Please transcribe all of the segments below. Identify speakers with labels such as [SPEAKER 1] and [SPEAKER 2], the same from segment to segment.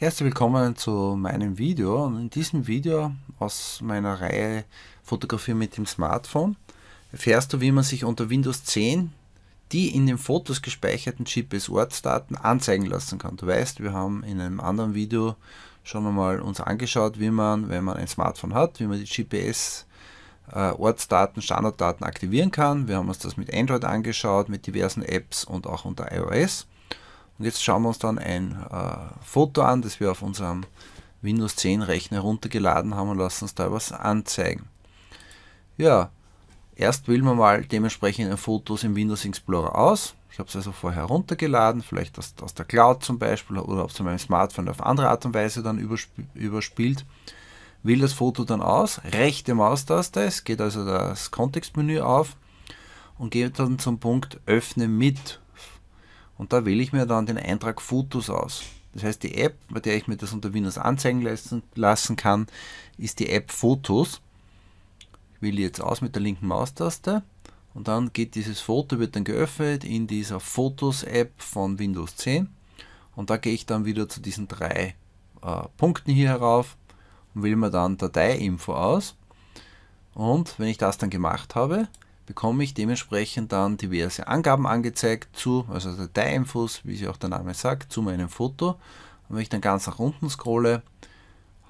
[SPEAKER 1] Herzlich willkommen zu meinem Video und in diesem Video aus meiner Reihe Fotografie mit dem Smartphone erfährst du, wie man sich unter Windows 10 die in den Fotos gespeicherten GPS-Ortsdaten anzeigen lassen kann. Du weißt, wir haben in einem anderen Video schon einmal uns angeschaut, wie man, wenn man ein Smartphone hat, wie man die GPS Ortsdaten, Standarddaten aktivieren kann. Wir haben uns das mit Android angeschaut, mit diversen Apps und auch unter iOS. Und jetzt schauen wir uns dann ein äh, Foto an, das wir auf unserem Windows 10 Rechner runtergeladen haben und lassen uns da was anzeigen. Ja, erst wählen wir mal dementsprechend Fotos im Windows Explorer aus. Ich habe es also vorher runtergeladen, vielleicht aus, aus der Cloud zum Beispiel oder ob es meinem Smartphone auf andere Art und Weise dann übersp überspielt. Wähle das Foto dann aus, rechte Maustaste, es geht also das Kontextmenü auf und gehe dann zum Punkt Öffne mit und da wähle ich mir dann den Eintrag Fotos aus. Das heißt, die App, bei der ich mir das unter Windows anzeigen lassen, lassen kann, ist die App Fotos. Ich wähle jetzt aus mit der linken Maustaste und dann geht dieses Foto, wird dann geöffnet in dieser Fotos-App von Windows 10 und da gehe ich dann wieder zu diesen drei äh, Punkten hier herauf und wähle mir dann Datei-Info aus und wenn ich das dann gemacht habe, bekomme ich dementsprechend dann diverse Angaben angezeigt zu, also Dateiinfos, wie sie auch der Name sagt, zu meinem Foto. Und wenn ich dann ganz nach unten scrolle,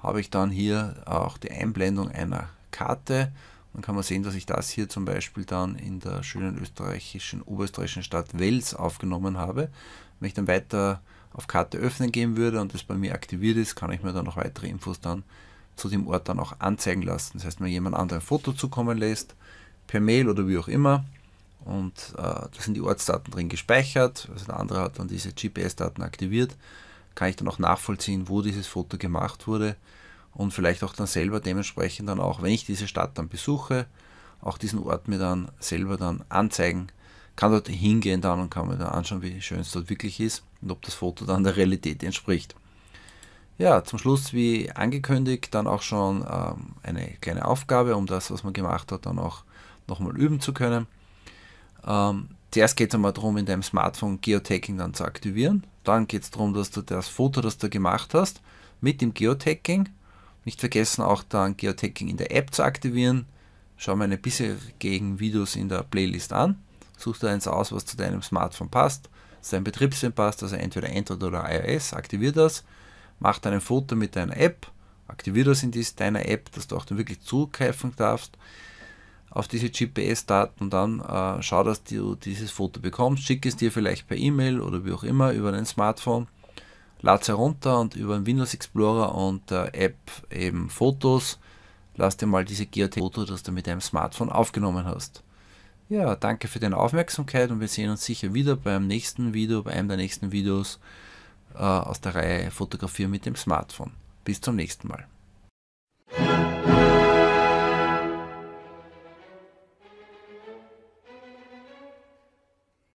[SPEAKER 1] habe ich dann hier auch die Einblendung einer Karte. Dann kann man sehen, dass ich das hier zum Beispiel dann in der schönen österreichischen, oberösterreichischen Stadt Wels aufgenommen habe. Wenn ich dann weiter auf Karte öffnen gehen würde und das bei mir aktiviert ist, kann ich mir dann noch weitere Infos dann zu dem Ort dann auch anzeigen lassen. Das heißt, wenn jemand anderen ein Foto zukommen lässt, per Mail oder wie auch immer. Und äh, da sind die Ortsdaten drin gespeichert. Also der andere hat dann diese GPS-Daten aktiviert. Kann ich dann auch nachvollziehen, wo dieses Foto gemacht wurde und vielleicht auch dann selber dementsprechend dann auch, wenn ich diese Stadt dann besuche, auch diesen Ort mir dann selber dann anzeigen. Kann dort hingehen dann und kann mir dann anschauen, wie schön es dort wirklich ist und ob das Foto dann der Realität entspricht. Ja, zum Schluss, wie angekündigt, dann auch schon ähm, eine kleine Aufgabe, um das, was man gemacht hat, dann auch nochmal üben zu können. Ähm, zuerst geht es einmal darum, in deinem Smartphone Geotagging dann zu aktivieren. Dann geht es darum, dass du das Foto, das du gemacht hast, mit dem Geotagging, nicht vergessen auch dann Geotagging in der App zu aktivieren. Schau meine bisherigen Videos in der Playlist an. Such dir eins aus, was zu deinem Smartphone passt, zu deinem Betriebssystem passt, also entweder Android oder iOS, aktivier das. Mach dein Foto mit deiner App, Aktivier das in deiner App, dass du auch dann wirklich zugreifen darfst auf diese GPS-Daten dann äh, schau, dass du dieses Foto bekommst, schick es dir vielleicht per E-Mail oder wie auch immer über dein Smartphone, lad es herunter und über den Windows Explorer und äh, App eben Fotos, lass dir mal diese Geotech-Foto, das du mit deinem Smartphone aufgenommen hast. Ja, danke für deine Aufmerksamkeit und wir sehen uns sicher wieder beim nächsten Video, bei einem der nächsten Videos äh, aus der Reihe Fotografieren mit dem Smartphone. Bis zum nächsten Mal.